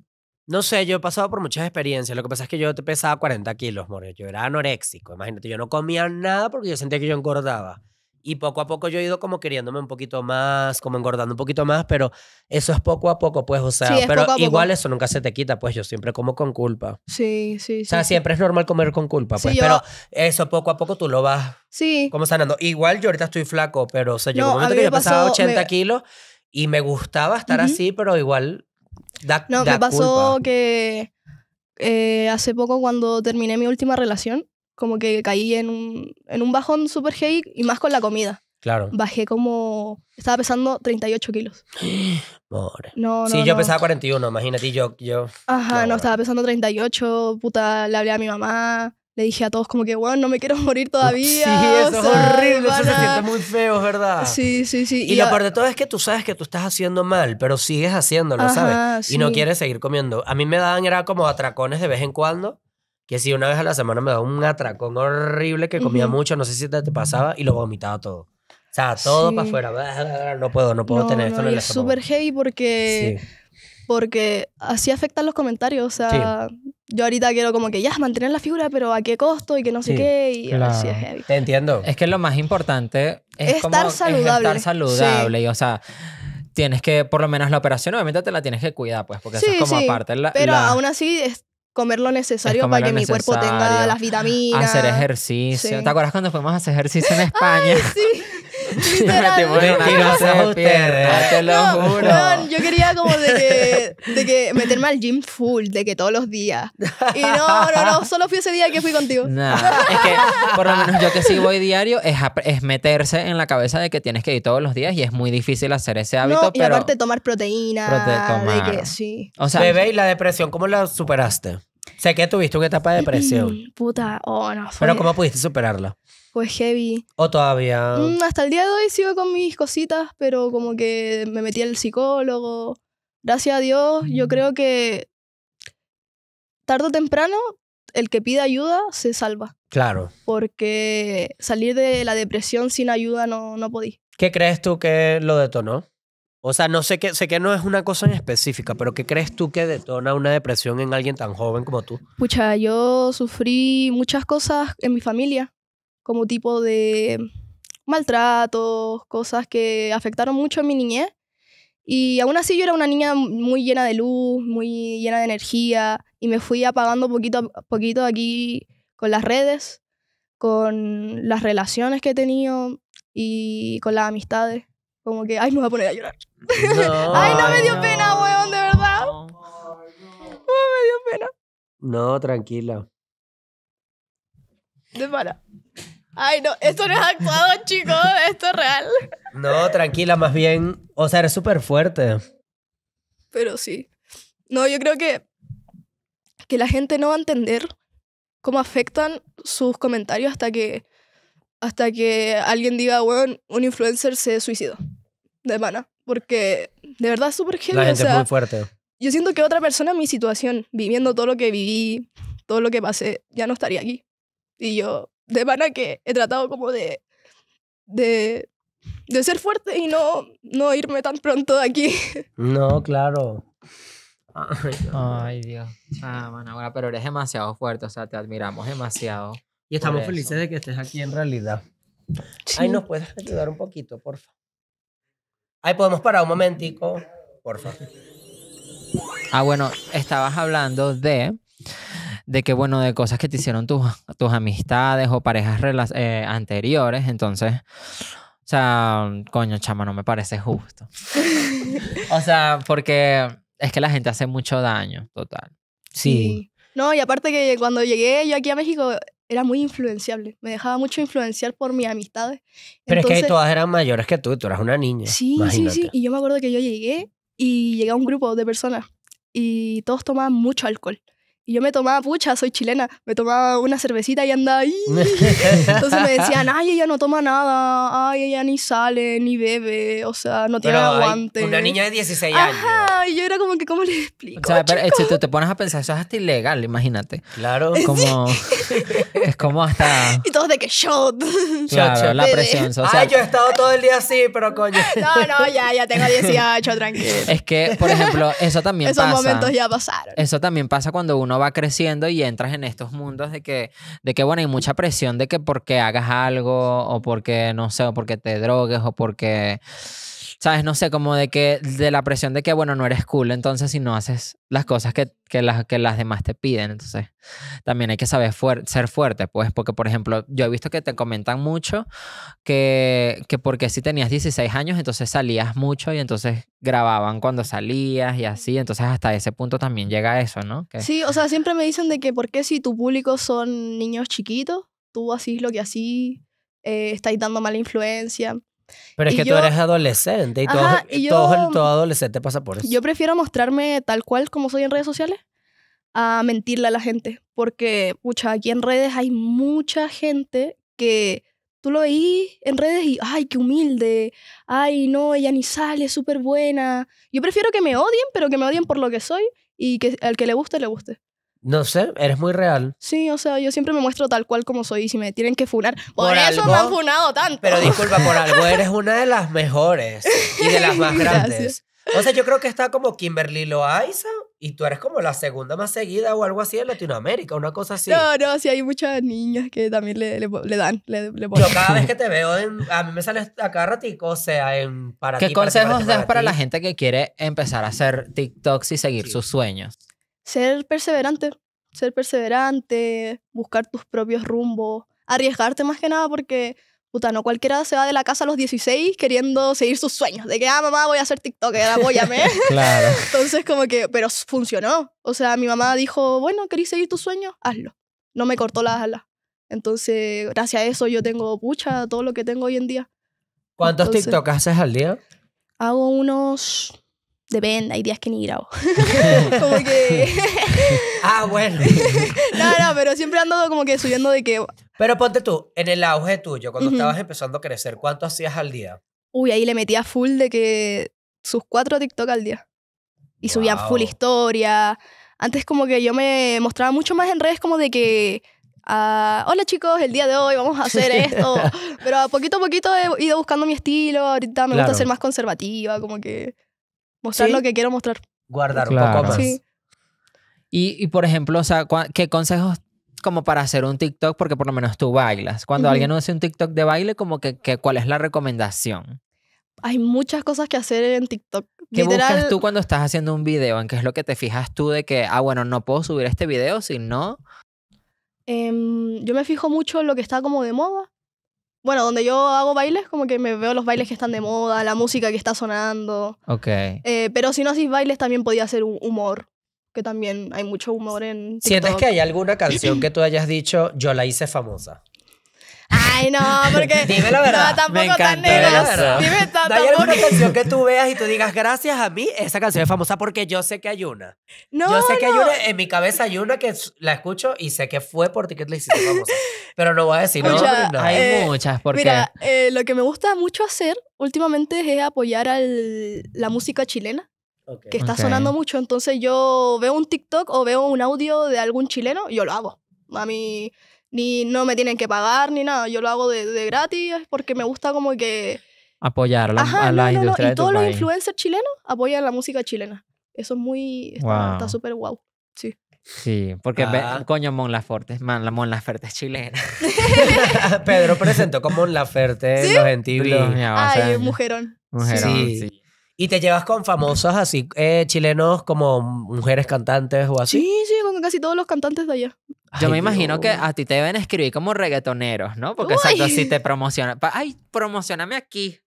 No sé, yo he pasado por muchas experiencias. Lo que pasa es que yo te pesaba 40 kilos, more. Yo era anoréxico. Imagínate, yo no comía nada porque yo sentía que yo engordaba. Y poco a poco yo he ido como queriéndome un poquito más, como engordando un poquito más, pero eso es poco a poco, pues, o sea, pero igual eso nunca se te quita, pues yo siempre como con culpa. Sí, sí, sí. O sea, siempre es normal comer con culpa, pues, pero eso poco a poco tú lo vas sí. como sanando. Igual yo ahorita estoy flaco, pero o sea, llegó un momento que yo pesaba 80 kilos y me gustaba estar así, pero igual no, me pasó que eh, hace poco cuando terminé mi última relación, como que caí en un, en un bajón super heavy y más con la comida. Claro. Bajé como. Estaba pesando 38 kilos. *gasps* sí, yo pesaba 41, imagínate, yo. yo Ajá, no, estaba pesando 38, puta, le hablé a mi mamá, le dije a todos como que, bueno, no me quiero morir todavía. *laughs* Sí, eso es horrible, eso se siente muy feo, ¿verdad? Sí, sí, sí. Y, y lo peor de todo es que tú sabes que tú estás haciendo mal, pero sigues haciéndolo, ¿sabes? Y no quieres seguir comiendo. A mí me daban, era como atracones de vez en cuando, que si una vez a la semana me daba un atracón horrible que comía mucho, no sé si te, pasaba, y lo vomitaba todo. O sea, todo para afuera. No puedo, no puedo tener esto en el Es súper heavy porque porque así afectan los comentarios. O sea, yo ahorita quiero como que ya mantener la figura, pero a qué costo y que no sé qué. Y así es Te entiendo. Es que lo más importante es, estar como, saludable. estar saludable. Y o sea, tienes que, por lo menos la operación, obviamente te la tienes que cuidar, pues, porque eso es como aparte. pero aún así es comer lo necesario para que mi cuerpo tenga las vitaminas. Hacer ejercicio. ¿Te acuerdas cuando fuimos a hacer ejercicio en España? sí. *laughs* yo quería como de que, de que meterme al gym full, de que todos los días. Y no, no, no, solo fui ese día que fui contigo. es que por lo menos yo que sí voy diario es, es meterse en la cabeza de que tienes que ir todos los días y es muy difícil hacer ese hábito. No, y aparte tomar proteína. De que, sí. O sea, Bebé, ¿y la depresión cómo la superaste? Sé que tuviste una etapa de depresión. Mm, puta, oh no. Pero ¿cómo pudiste superarla? fue heavy. ¿O todavía? Mm, hasta el día de hoy sigo con mis cositas, pero como que me metí al psicólogo. Gracias a Dios, yo mm. creo que tarde o temprano el que pide ayuda se salva. Claro. Porque salir de la depresión sin ayuda no, no podí. ¿Qué crees tú que lo detonó? O sea, no sé que, sé que no es una cosa en específica, pero ¿qué crees tú que detona una depresión en alguien tan joven como tú? Pucha, yo sufrí muchas cosas en mi familia como tipo de maltratos, cosas que afectaron mucho en mi niñez. Y aún así yo era una niña muy llena de luz, muy llena de energía, y me fui apagando poquito a poquito aquí con las redes, con las relaciones que he tenido y con las amistades. Como que, ay, me voy a poner a llorar. *laughs* ay, no me dio pena, weón, de verdad. No, no, me dio pena. No, tranquila. De para. Ay, no, esto no es actuado, *laughs* chicos, esto es real. No, tranquila, más bien, o sea, eres súper fuerte. Pero sí. No, yo creo que, que la gente no va a entender cómo afectan sus comentarios hasta que, hasta que alguien diga, bueno, un influencer se suicidó de pana. Porque de verdad es súper genial. La gente es muy fuerte. Yo siento que otra persona en mi situación, viviendo todo lo que viví, todo lo que pasé, ya no estaría aquí. Y yo de manera que he tratado como de, de, de ser fuerte y no, no irme tan pronto de aquí. *laughs* No, claro. Ay, Dios. Ah, pero eres demasiado fuerte, o sea, te admiramos demasiado. Y estamos felices de que estés aquí en realidad. Ay, ¿nos puedes ayudar un poquito, porfa? Ahí podemos parar un momentico, por favor. Ah, bueno, estabas hablando de de que, bueno, de cosas que te hicieron tus, tus amistades o parejas eh, anteriores. Entonces, o sea, coño, chama, no me parece justo. o sea, porque es que la gente hace mucho daño, total. Sí. No, y aparte que cuando llegué yo aquí a México era muy influenciable. Me dejaba mucho influenciar por mis amistades. Pero es que todas eran mayores que tú, tú eras una niña. Sí, sí, sí. Y yo me acuerdo que yo llegué y llegué a un grupo de personas y todos tomaban mucho alcohol. Y yo me tomaba, pucha, soy chilena, me tomaba una cervecita y andaba ahí. *laughs* Entonces me decían, ay, ella no toma nada, ay, ella ni sale, ni bebe, o sea, no tiene pero aguante. Hay una niña de 16 años. Ajá, y yo era como que, ¿cómo le explico? O sea, pero eh, si tú te pones a pensar, eso es hasta ilegal, imagínate. Claro. *laughs* Como, es como hasta... Y todos de que shot. Claro, la presión social. Ay, yo he estado todo el día así, pero coño. *laughs* No, no, ya, ya tengo 18, tranquilo. Es que, por ejemplo, eso también pasa. Esos momentos ya pasaron. Eso también pasa cuando uno va creciendo y entras en estos mundos de que, de que bueno, hay mucha presión de que porque hagas algo o porque, no sé, o porque te drogues o porque ¿sabes? No sé, como de que, de la presión de que, bueno, no eres cool, entonces si no haces las cosas que, las, que las demás te piden, entonces también hay que saber ser fuerte, pues, porque, por ejemplo, yo he visto que te comentan mucho que, porque si tenías 16 años, entonces salías mucho y entonces grababan cuando salías y así, entonces hasta ese punto también llega eso, ¿no? Sí, o sea, siempre me dicen de que, ¿por si tu público son niños chiquitos, tú así, lo que así, eh, estáis dando mala influencia? Pero es que tú eres adolescente y, todo, todo, adolescente pasa por eso. Yo prefiero mostrarme tal cual como soy en redes sociales a mentirle a la gente. Porque, pucha, aquí en redes hay mucha gente que tú lo veís en redes y, ay, qué humilde, ay, no, ella ni sale, es súper buena. Yo prefiero que me odien, pero que me odien por lo que soy y que al que le guste, le guste. No sé, eres muy real. Sí, o sea, yo siempre me muestro tal cual como soy y si me tienen que funar. Por, eso me han funado tanto. Pero disculpa, por algo eres una de las mejores *laughs* y de las más grandes. O sea, yo creo que está como Kimberly Loaiza y tú eres como la segunda más seguida o algo así en Latinoamérica, una cosa así. No, no, sí hay muchas niñas que también le, le, dan, le, Yo cada vez que *laughs* te veo, a mí me sale acá ratico, o sea, en para ¿Qué consejos para para das para, la gente que quiere empezar a hacer TikToks y seguir sus sueños? ser perseverante, ser perseverante, buscar tus propios rumbos, arriesgarte más que nada porque, puta, no cualquiera se va de la casa a los 16 queriendo seguir sus sueños, de que, ah, mamá, voy a hacer TikTok, ah, apóyame. *laughs* claro. *laughs* Entonces, como que, pero funcionó. O sea, mi mamá dijo, bueno, ¿querés seguir tus sueños? Hazlo. No me cortó las alas. Entonces, gracias a eso yo tengo, pucha, todo lo que tengo hoy en día. ¿Cuántos TikToks haces al día? Hago unos depende, hay días que ni grabo. *laughs* como que... *laughs* ah, bueno. *laughs* no, no, pero siempre ando como que subiendo de que... Pero ponte tú, en el auge tuyo, cuando estabas empezando a crecer, ¿cuánto hacías al día? Uy, ahí le metía full de que sus cuatro TikTok al día. Y subía full historia. Antes como que yo me mostraba mucho más en redes como de que... Ah, hola chicos, el día de hoy vamos a hacer esto. Pero a poquito a poquito he ido buscando mi estilo. Ahorita me gusta ser más conservativa, como que mostrar lo que quiero mostrar. Guardar un poco más. Y, por ejemplo, sea, ¿qué consejos como para hacer un TikTok? Porque por lo menos tú bailas. Cuando alguien hace un TikTok de baile, como que, ¿cuál es la recomendación? Hay muchas cosas que hacer en TikTok. ¿Qué buscas tú cuando estás haciendo un video? ¿En qué es lo que te fijas tú de que, ah, bueno, no puedo subir este video si no? Em, yo me fijo mucho en lo que está como de moda bueno, donde yo hago bailes, como que me veo los bailes que están de moda, la música que está sonando. Ok. Eh, pero si no haces bailes, también podía hacer humor, que también hay mucho humor en. TikTok. ¿Sientes que hay alguna canción que tú hayas dicho, yo la hice famosa? Ay, no, porque. *laughs* Dime la verdad. No, tampoco me encanta, tan Dime tan, ¿Hay tampoco... canción que tú veas y tú digas, gracias a mí, esa canción es famosa porque yo sé que hay una. No. Yo sé que hay una, en mi cabeza hay una que la escucho y sé que fue por ti la hiciste famosa. Pero no voy a decir, no, Hay eh, muchas, porque. Mira, eh, lo que me gusta mucho hacer últimamente es apoyar a la música chilena. Que está sonando mucho, entonces yo veo un TikTok o veo un audio de algún chileno y yo lo hago. A mí, ni no me tienen que pagar ni nada. Yo lo hago de, de gratis porque me gusta como que... Apoyar a la Y todos los influencers chilenos apoyan la música chilena. Eso es muy... Está súper wow. guau. Sí. Sí, porque ah. coño Mon man, la Mon Laferte es chilena. *laughs* Pedro presentó como Mon Laferte los gentiles. Ay, mujerón. Mujerón, sí. ¿Y te llevas con famosas así, eh, chilenos como mujeres cantantes o así? sí, con casi todos los cantantes de allá. Yo me imagino que a ti te deben escribir como reggaetoneros, ¿no? Porque si te promocionan. Ay, promocioname aquí.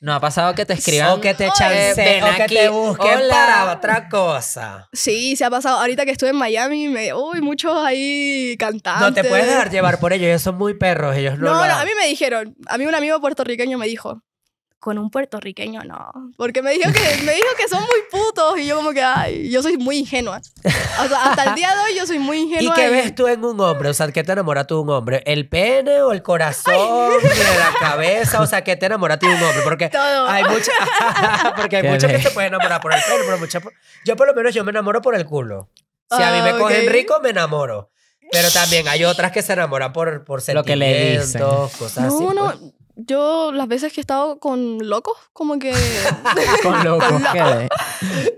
No ha pasado que te escriban. O que te chanceen, eh, o que te busquen para otra cosa. Sí, se ha pasado. Ahorita que estuve en Miami, me, uy, muchos ahí cantando. No te puedes dejar llevar por ellos, ellos son muy perros, ellos no. No, no, a mí me dijeron, a mí un amigo puertorriqueño me dijo, con un puertorriqueño no. Porque me dijo que, me dijo que son muy putos y yo como que, ay, yo soy muy ingenua. O sea, hasta el día de hoy yo soy muy ingenua. ¿Y qué ves tú en un hombre? O sea, ¿qué te enamora tú de un hombre? ¿El pene o el corazón? la cabeza? O sea, ¿qué te enamora tú de un hombre? Porque hay muchas *laughs* porque hay muchas que se pueden enamorar por el pene, Yo por lo menos yo me enamoro por el culo. Si a mí me ah, cogen rico, me enamoro. Pero también hay otras que se enamoran por, por sentimientos, lo cosas así. No, no, pues yo las veces que he estado con locos, como que... *laughs* con *laughs* locos.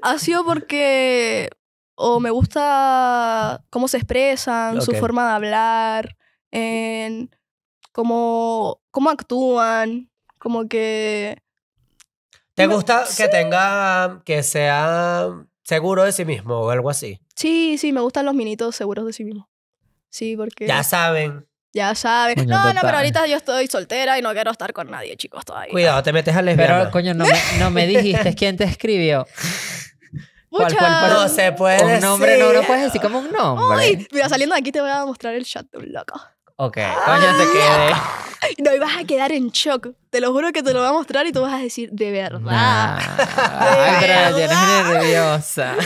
ha sido porque o me gusta cómo se expresan, su forma de hablar, en cómo, actúan, como que... ¿Te gusta que tenga, que sea seguro de sí mismo o algo así? Sí, sí, me gustan los minitos seguros de sí mismo. Sí, porque... Ya saben. Ya sabes. no, no, pero ahorita yo estoy soltera y no quiero estar con nadie, chicos, todavía. Cuidado, te metes a lesbiana. Pero, coño, no me, no me dijiste quién te escribió. *laughs* ¿Cuál, No se puede Un nombre, no, no puedes decir como un nombre. Uy, mira, saliendo de aquí te voy a mostrar el chat de un loco. Ok, te quedé. *laughs* No, y vas a quedar en shock. Te lo juro que te lo voy a mostrar y tú vas a decir, de verdad. Ay, pero nerviosa.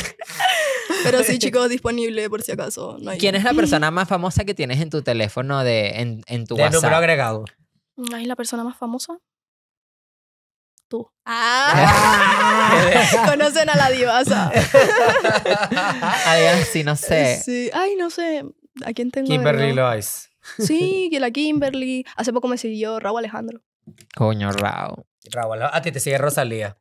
*laughs* Pero sí, chicos, disponible por si acaso. ¿Quién es la persona más famosa que tienes en tu teléfono de, en, en tu WhatsApp? número agregado. ¿Es la persona más famosa? Tú. *laughs* Ah. Conocen a la divasa. Ay, sí, no sé. Sí. Ay, no sé. ¿A quién tengo? Kimberly Lois. Sí, que *laughs* la Kimberly. Hace poco me siguió Raúl Alejandro. Coño, Raúl. Raúl, a ti te sigue Rosalía.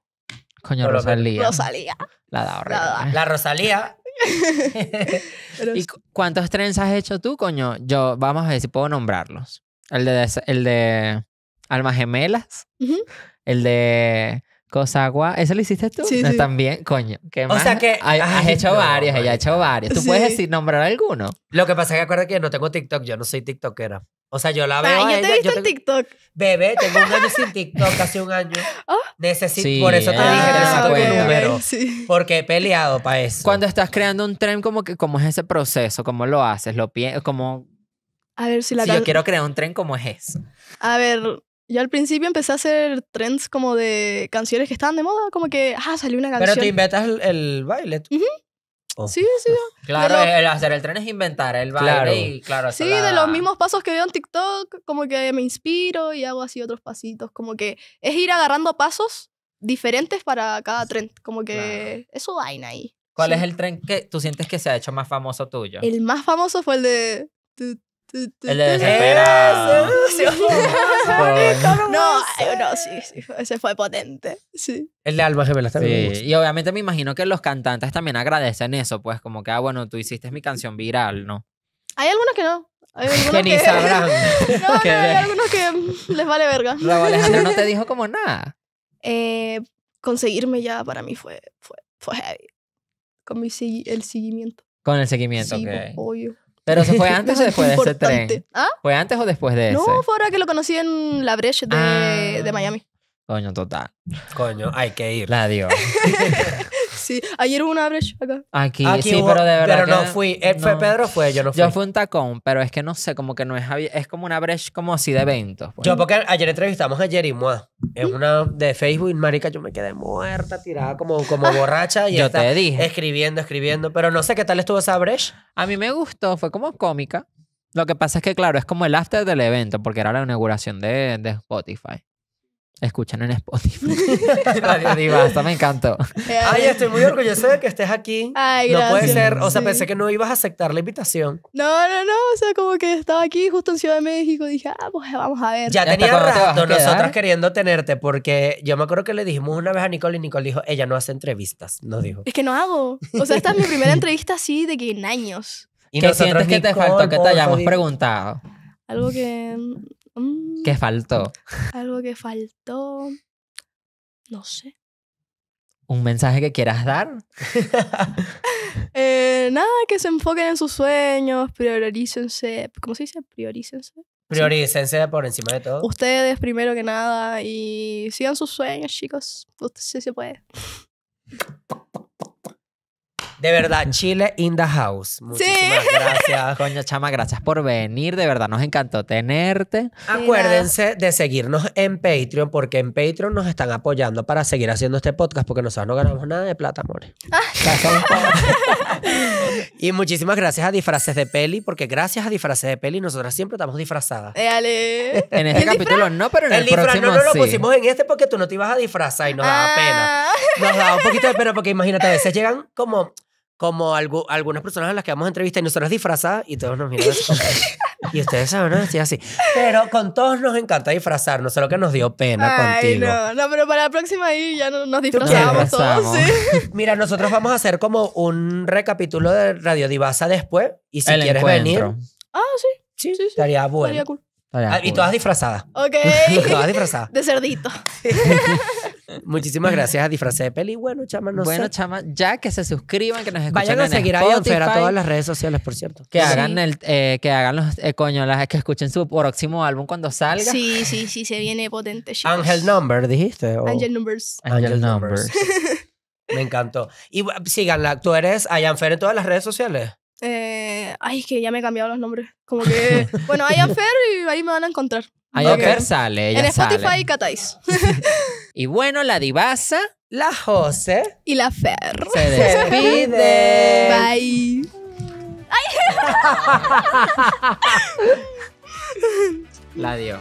Coño, Rosalía. Rosalía. La da horrible. La Rosalía. *laughs* ¿Y cuántos trenes has hecho tú, coño? Yo, vamos a ver si puedo nombrarlos. El de, el de Almas Gemelas, el de Cosagua, ¿eso lo hiciste tú? Sí, También, coño. o sea que. has hecho varios, varias, ella ha hecho varios. ¿Tú puedes decir, nombrar alguno? Lo que pasa es que acuerda que yo no tengo TikTok, yo no soy TikTokera. O sea, yo la veo. Ay, yo te he visto en TikTok. Bebé, tengo un año sin TikTok, *laughs* casi un año. Ah. Necesito, sí, por eso te ah, dije, necesito número. sí. Porque he peleado para eso. Cuando estás creando un tren, ¿cómo es ese proceso? ¿Cómo lo haces? ¿Lo piensas? ¿Cómo... A ver si la. Si yo quiero crear un tren, ¿cómo es eso? A ver, yo al principio empecé a hacer trends como de canciones que estaban de moda, como que, ah, salió una canción. Pero te inventas el, baile. Oh. Sí, sí. *laughs* Claro, el hacer el tren es inventar el baile Sí, de los mismos pasos que veo en TikTok, como que me inspiro y hago así otros pasitos, como que es ir agarrando pasos diferentes para cada trend. como que eso vaina ahí. ¿Cuál es el tren que tú sientes que se ha hecho más famoso tuyo? El más famoso fue el de... El de desespera. *laughs* Eh, no, no, sí, sí, ese fue potente. Sí. El de Alba Gemelas también. Sí. Y obviamente me imagino que los cantantes también agradecen eso, pues como que, ah, bueno, tú hiciste mi canción viral, ¿no? Hay algunos que no. Hay algunos que, sabrán. *laughs* *laughs* hay algunos que les vale verga. Luego Alejandro no te dijo como nada. Eh, conseguirme ya para mí fue, fue, fue heavy. Con el seguimiento. Con el seguimiento, sí, obvio. ¿Pero *laughs* se ¿Ah? fue antes o después de ese tren? ¿Fue antes o después de ese? No, fue ahora que lo conocí en la Breche de, de ah. Miami. Coño, total. Coño, hay que ir. La dio. *laughs* Sí, ayer hubo una brecha acá. Aquí, sí, pero de verdad. Pero no fui. Eh, fue Pedro, fue yo no fui. Yo fui un tacón, pero es que no sé, como que no es. Es como una brecha como así de eventos. Pues. Yo, porque ayer entrevistamos a Jerry Es en una de Facebook, marica, yo me quedé muerta, tirada como, como borracha. Y *laughs* yo te dije. Escribiendo, escribiendo. Pero no sé qué tal estuvo esa brecha. A mí me gustó, fue como cómica. Lo que pasa es que, claro, es como el after del evento, porque era la inauguración de Spotify. Escuchan en Spotify. *laughs* Radio Diva, me encantó. Ay, estoy muy orgulloso de que estés aquí. Ay, No puede ser, o sea, pensé que no ibas a aceptar la invitación. No, no, no, o sea, como que estaba aquí justo en Ciudad de México, dije, ah, pues vamos a ver. Ya, tenía nosotros queriendo tenerte, porque yo me acuerdo que le dijimos una vez a Nicole y Nicole dijo, ella no hace entrevistas, nos dijo. Es que no hago. O sea, esta es mi primera entrevista así de que en años. ¿Y ¿Qué sientes que te faltó, que te hayamos preguntado? Algo que Mm. ¿Qué faltó? Algo que faltó. No sé. ¿Un mensaje que quieras dar? *laughs* Eh, nada, que se enfoquen en sus sueños, priorícense. ¿Cómo se dice? Priorícense. Priorícense por encima de todo. Ustedes primero que nada y sigan sus sueños, chicos. Usted sí se puede. *laughs* De verdad, Chile in the house. Muchísimas *laughs* gracias, coño chama. Gracias por venir. De verdad, nos encantó tenerte. Acuérdense de seguirnos en Patreon, porque en Patreon nos están apoyando para seguir haciendo este podcast, porque nosotros no ganamos nada de plata, amores. *laughs* y muchísimas gracias a Disfraces de Peli, porque gracias a Disfraces de Peli, nosotras siempre estamos disfrazadas. Éale. En este capítulo no, pero en el, el disfraz próximo no, no lo pusimos en este porque tú no te ibas a disfrazar y nos daba pena. Ah. Nos daba un poquito de pena porque imagínate, a veces llegan como como algunas personas a las que vamos a entrevistar y nosotras disfrazadas y todos nos miran *laughs* y ustedes saben, ¿no? así, así. Pero con todos nos encanta disfrazarnos, solo que nos dio pena Ay, contigo. No, no, pero para la próxima ahí ya nos disfrazamos todos. ¿sí? *laughs* Mira, nosotros vamos a hacer como un recapítulo de Radio Divasa después y si quieres venir. Ah, sí. Sí, sí, Sería Estaría bueno. Estaría cool. Ah, y todas disfrazadas. Ok. *laughs* todas disfrazadas. De cerdito. *laughs* Muchísimas gracias a Disfrazé de Peli. Bueno, chama, no Bueno, chama, ya que se suscriban, que nos escuchen Vayan a seguir a ver. a todas las redes sociales, por cierto. Que hagan el, eh, que hagan los, eh, coñolas, las, que escuchen su próximo álbum cuando salga. Sí, sí, sí, se viene potente. Angel Number, dijiste. Angel Numbers. Angel Numbers. *laughs* Me encantó. Y síganla. Tú eres Ayanfer en todas las redes sociales. Eh, ay, es que ya me he cambiado los nombres. Como que. *laughs* bueno, hay Fer y ahí me van a encontrar. Hay sale, sale. en Spotify sale. y Catáis. y bueno, la divasa, la José Y la Fer. Se despide. *laughs* Bye. *laughs* la dio.